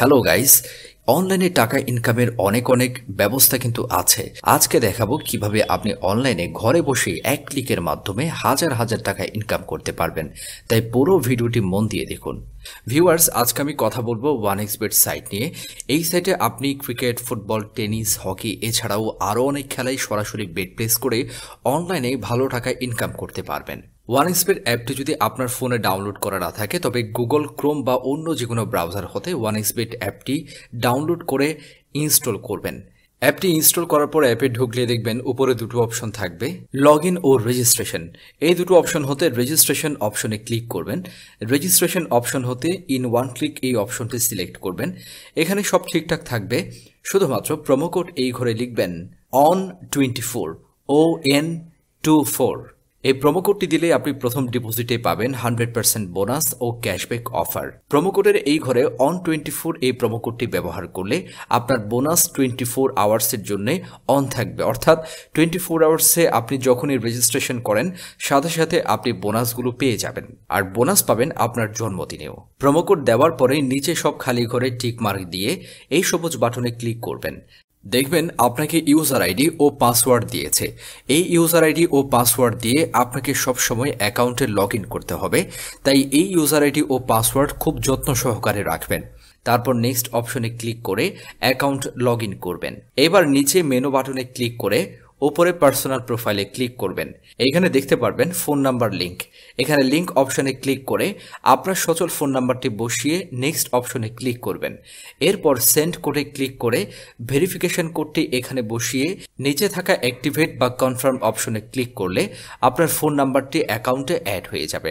hello guys অনলাইনে টাকা ইনকামের অনেক অনেক ব্যবস্থা কিন্তু আছে আজকে দেখাবো কিভাবে আপনি অনলাইনে ঘরে বসে এক ক্লিকের মাধ্যমে হাজার হাজার টাকা ইনকাম করতে পারবেন তাই পুরো ভিডিওটি মন দিয়ে দেখুন ভিউয়ার্স আজকে আমি কথা বলবো ওয়ান এক্সপেট সাইট নিয়ে এই সাইটে আপনি ক্রিকেট ফুটবল টেনিস হকি এছাড়াও আরও অনেক খেলায় সরাসরি বেট প্লেস করে অনলাইনে ভালো টাকা ইনকাম করতে পারবেন ওয়ান এক্সপের অ্যাপটি যদি আপনার ফোনে ডাউনলোড করা না থাকে তবে গুগল ক্রোম বা অন্য যে কোনো ব্রাউজার হতে ওয়ান এক্সপেট অ্যাপটি ডাউনলোড করে ইনস্টল করবেন অ্যাপটি ইনস্টল করার পর অ্যাপে ঢুকলে দেখবেন উপরে দুটো অপশন থাকবে লগ ইন ও রেজিস্ট্রেশন এই দুটো অপশন হতে রেজিস্ট্রেশন অপশনে ক্লিক করবেন রেজিস্ট্রেশন অপশন হতে ইন ওয়ান ক্লিক এই অপশনটি সিলেক্ট করবেন এখানে সব ঠিকঠাক থাকবে শুধুমাত্র প্রোমোকোড এই ঘরে লিখবেন on twenty four O N two four এই প্রোমো কোডটি দিলে আপনি প্রথম ডিপোজিটে পাবেন হান্ড্রেড পার্সেন্ট বোনাস ও ক্যাশব্যাক অফার প্রোমো কোডের এই ঘরে অন টোয়েন্টি ফোর এই প্রোমো কোডটি ব্যবহার করলে আপনার বোনাস টোয়েন্টি ফোর আওয়ার্সের জন্য অন থাকবে অর্থাৎ টোয়েন্টি ফোর আওয়ার্সে আপনি যখনই রেজিস্ট্রেশন করেন সাথে সাথে আপনি বোনাসগুলো পেয়ে যাবেন আর বোনাস পাবেন আপনার জন্মদিনেও প্রোমো কোড দেওয়ার পরে নিচে সব খালি ঘরে টিক মার্ক দিয়ে এই সবুজ বাটনে ক্লিক করবেন দেখবেন আপনাকে ইউজার আইডি ও পাসওয়ার্ড দিয়েছে এই ইউজার আইডি ও পাসওয়ার্ড দিয়ে আপনাকে সবসময় অ্যাকাউন্টে লগ করতে হবে তাই এই ইউজার আইডি ও পাসওয়ার্ড খুব যত্ন সহকারে রাখবেন তারপর নেক্সট অপশনে ক্লিক করে অ্যাকাউন্ট লগ করবেন এবার নিচে মেনু বাটনে ক্লিক করে উপরে পার্সোনাল প্রোফাইলে ক্লিক করবেন এইখানে দেখতে পারবেন ফোন নাম্বার লিঙ্ক এখানে লিংক অপশনে ক্লিক করে আপনার সচল ফোন নাম্বারটি বসিয়ে নেক্সট অপশনে ক্লিক করবেন এরপর সেন্ড কোডে ক্লিক করে ভেরিফিকেশন কোডটি এখানে বসিয়ে নিচে থাকা অ্যাক্টিভেট বা কনফার্ম অপশনে ক্লিক করলে আপনার ফোন নাম্বারটি অ্যাকাউন্টে অ্যাড হয়ে যাবে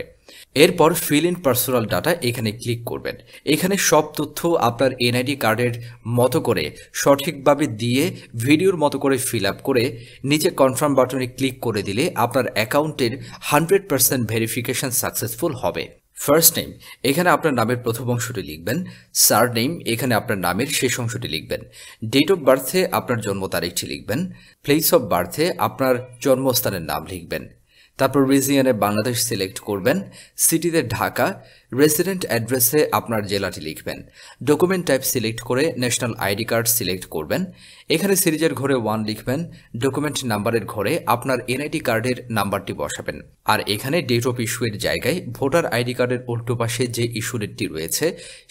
এরপর ফিল ইন পার্সোনাল ডাটা এখানে ক্লিক করবেন এখানে সব তথ্য আপনার এনআইডি কার্ডের মতো করে সঠিকভাবে দিয়ে ভিডিওর মতো করে ফিল আপ করে নিচে কনফার্ম বাটনে ক্লিক করে দিলে আপনার অ্যাকাউন্টের হান্ড্রেড পার্সেন্ট ভেরিফিকেশান সাকসেসফুল হবে ফার্স্ট নেম এখানে আপনার নামের প্রথম অংশটি লিখবেন সার নেম এখানে আপনার নামের শেষ অংশটি লিখবেন ডেট অফ বার্থে আপনার জন্ম তারিখটি লিখবেন প্লেস অফ বার্থে আপনার জন্মস্থানের নাম লিখবেন তারপর রিজিয়নে বাংলাদেশ সিলেক্ট করবেন সিটিতে ঢাকা রেসিডেন্ট অ্যাড্রেসে আপনার জেলাটি লিখবেন ডকুমেন্ট টাইপ সিলেক্ট করে ন্যাশনাল আইডি কার্ড সিলেক্ট করবেন এখানে সিরিজের ঘরে ওয়ান লিখবেন ডকুমেন্ট নাম্বারের ঘরে আপনার এনআইডি কার্ডের নাম্বারটি বসাবেন আর এখানে ডেট অফ ইস্যুয়ের জায়গায় ভোটার আইডি কার্ডের উল্টো পাশে যে ইস্যু ডেটটি রয়েছে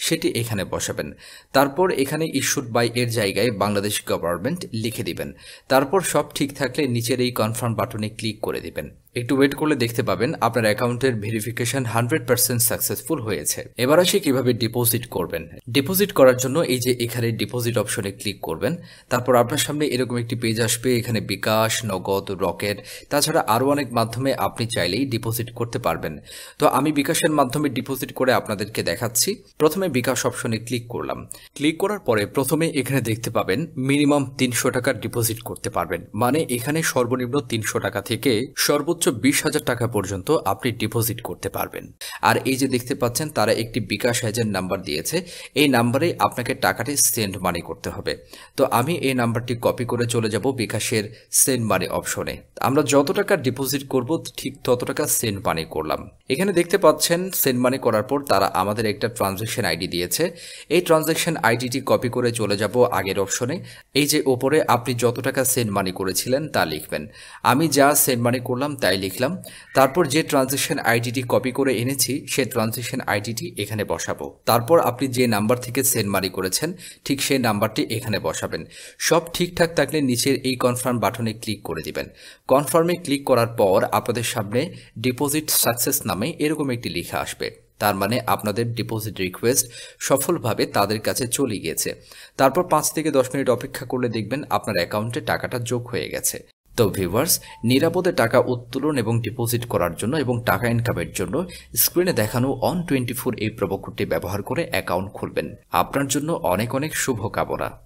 সেটি এখানে বসাবেন তারপর এখানে ইস্যুড বাই এর জায়গায় বাংলাদেশ গভর্নমেন্ট লিখে দিবেন তারপর সব ঠিক থাকলে নিচের এই কনফার্ম বাটনে ক্লিক করে দিবেন একটু ওয়েট করলে দেখতে পাবেন আপনার অ্যাকাউন্টের ভেরিফিকেশন হান্ড্রেড পার্সেন্ট সাকসেসফুল হয়েছে এবার আসি কিভাবে ডিপোজিট করবেন ডিপোজিট করার জন্য এই যে এখানে ডিপোজিট অপশনে ক্লিক করবেন তারপর আপনার সামনে এরকম একটি পেজ আসবে এখানে বিকাশ নগদ রকেট তাছাড়া আরও অনেক মাধ্যমে আপনি চাইলেই ডিপোজিট করতে পারবেন তো আমি বিকাশের মাধ্যমে ডিপোজিট করে আপনাদেরকে দেখাচ্ছি প্রথমে বিকাশ অপশনে ক্লিক করলাম ক্লিক করার পরে প্রথমে এখানে দেখতে পাবেন মিনিমাম তিনশো টাকার ডিপোজিট করতে পারবেন মানে এখানে সর্বনিম্ন তিনশো টাকা থেকে সর্বোচ্চ বিশ হাজার টাকা পর্যন্ত আপনি ডিপোজিট করতে পারবেন আর এই যে দেখতে পাচ্ছেন তারা একটি বিকাশ এজেন্ট নাম্বার দিয়েছে এই নাম্বারে আপনাকে টাকাটি সেন্ড মানি করতে হবে তো আমি এই নাম্বারটি কপি করে চলে যাব বিকাশের সেন্ড মানি অপশনে আমরা যত টাকা ডিপোজিট করব ঠিক তত টাকা সেন্ড মানি করলাম এখানে দেখতে পাচ্ছেন সেন্ড মানি করার পর তারা আমাদের একটা ট্রানজ্যাকশন আইডি দিয়েছে এই ট্রানজ্যাকশন আইডিটি কপি করে চলে যাব আগের অপশনে এই যে ওপরে আপনি যত টাকা সেন্ড মানি করেছিলেন তা লিখবেন আমি যা সেন্ড মানি করলাম তাই তাই লিখলাম তারপর যে ট্রানজেকশন আইডিটি কপি করে এনেছি সে ট্রানজেকশন আইডিটি এখানে বসাবো তারপর আপনি যে নাম্বার থেকে সেন্ড মারি করেছেন ঠিক সেই নাম্বারটি এখানে বসাবেন সব ঠিকঠাক থাকলে নিচের এই কনফার্ম বাটনে ক্লিক করে দিবেন কনফার্মে ক্লিক করার পর আপনাদের সামনে ডিপোজিট সাকসেস নামে এরকম একটি লেখা আসবে তার মানে আপনাদের ডিপোজিট রিকোয়েস্ট সফলভাবে তাদের কাছে চলে গিয়েছে তারপর পাঁচ থেকে দশ মিনিট অপেক্ষা করলে দেখবেন আপনার অ্যাকাউন্টে টাকাটা যোগ হয়ে গেছে তো ভিভার্স নিরাপদে টাকা উত্তোলন এবং ডিপোজিট করার জন্য এবং টাকা ইনকামের জন্য স্ক্রিনে দেখানো অন টোয়েন্টি ফোর এই প্রবকটি ব্যবহার করে অ্যাকাউন্ট খুলবেন আপনার জন্য অনেক অনেক শুভকামনা